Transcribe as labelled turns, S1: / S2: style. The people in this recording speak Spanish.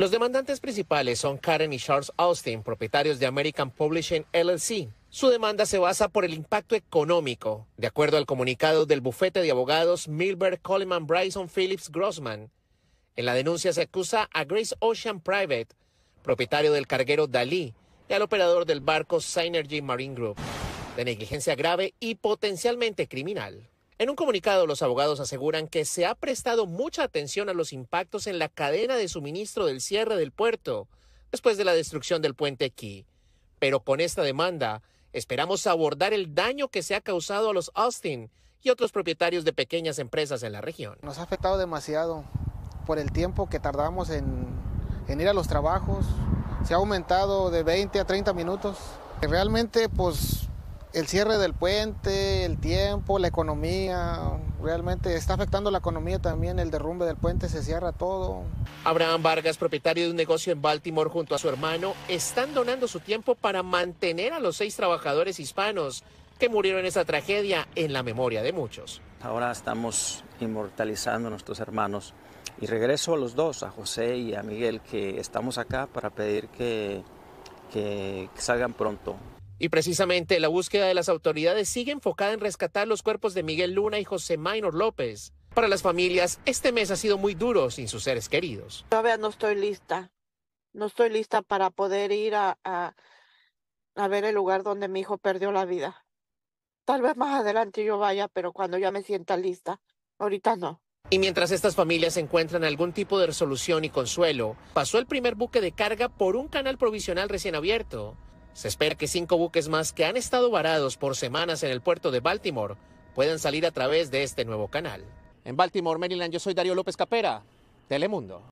S1: Los demandantes principales son Karen y Charles Austin, propietarios de American Publishing LLC. Su demanda se basa por el impacto económico, de acuerdo al comunicado del bufete de abogados Milbert Coleman Bryson Phillips Grossman. En la denuncia se acusa a Grace Ocean Private, propietario del carguero Dalí, y al operador del barco Synergy Marine Group, de negligencia grave y potencialmente criminal. En un comunicado, los abogados aseguran que se ha prestado mucha atención a los impactos en la cadena de suministro del cierre del puerto después de la destrucción del puente Key. Pero con esta demanda, esperamos abordar el daño que se ha causado a los Austin y otros propietarios de pequeñas empresas en la región.
S2: Nos ha afectado demasiado por el tiempo que tardamos en, en ir a los trabajos. Se ha aumentado de 20 a 30 minutos. Realmente, pues el cierre del puente, el tiempo, la economía, realmente está afectando la economía también, el derrumbe del puente, se cierra todo.
S1: Abraham Vargas, propietario de un negocio en Baltimore junto a su hermano, están donando su tiempo para mantener a los seis trabajadores hispanos que murieron en esa tragedia en la memoria de muchos.
S2: Ahora estamos inmortalizando a nuestros hermanos y regreso a los dos, a José y a Miguel, que estamos acá para pedir que, que salgan pronto
S1: y precisamente la búsqueda de las autoridades sigue enfocada en rescatar los cuerpos de Miguel Luna y José Maynor López. Para las familias, este mes ha sido muy duro sin sus seres queridos. Todavía no estoy lista. No estoy lista para poder ir a, a ver el lugar donde mi hijo perdió la vida. Tal vez más adelante yo vaya, pero cuando ya me sienta lista, ahorita no. Y mientras estas familias encuentran algún tipo de resolución y consuelo, pasó el primer buque de carga por un canal provisional recién abierto. Se espera que cinco buques más que han estado varados por semanas en el puerto de Baltimore puedan salir a través de este nuevo
S2: canal. En Baltimore, Maryland, yo soy Darío López Capera, Telemundo.